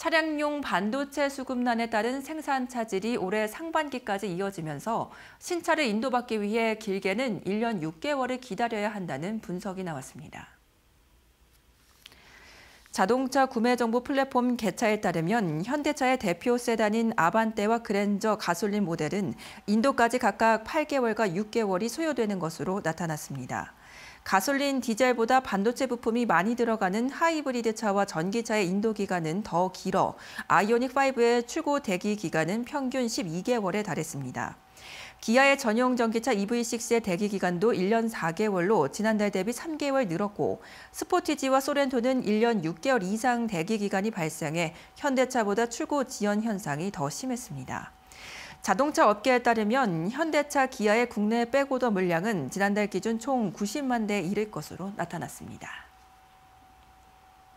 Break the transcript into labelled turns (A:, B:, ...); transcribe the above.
A: 차량용 반도체 수급난에 따른 생산 차질이 올해 상반기까지 이어지면서 신차를 인도받기 위해 길게는 1년 6개월을 기다려야 한다는 분석이 나왔습니다. 자동차 구매 정보 플랫폼 개차에 따르면 현대차의 대표 세단인 아반떼와 그랜저 가솔린 모델은 인도까지 각각 8개월과 6개월이 소요되는 것으로 나타났습니다. 가솔린, 디젤보다 반도체 부품이 많이 들어가는 하이브리드 차와 전기차의 인도 기간은 더 길어 아이오닉5의 출고 대기 기간은 평균 12개월에 달했습니다. 기아의 전용 전기차 EV6의 대기 기간도 1년 4개월로 지난달 대비 3개월 늘었고 스포티지와 소렌토는 1년 6개월 6개월 이상 대기 기간이 발생해 현대차보다 출고 지연 현상이 더 심했습니다. 자동차 업계에 따르면 현대차 기아의 국내 백오더 물량은 지난달 기준 총 90만 대 이를 것으로 나타났습니다.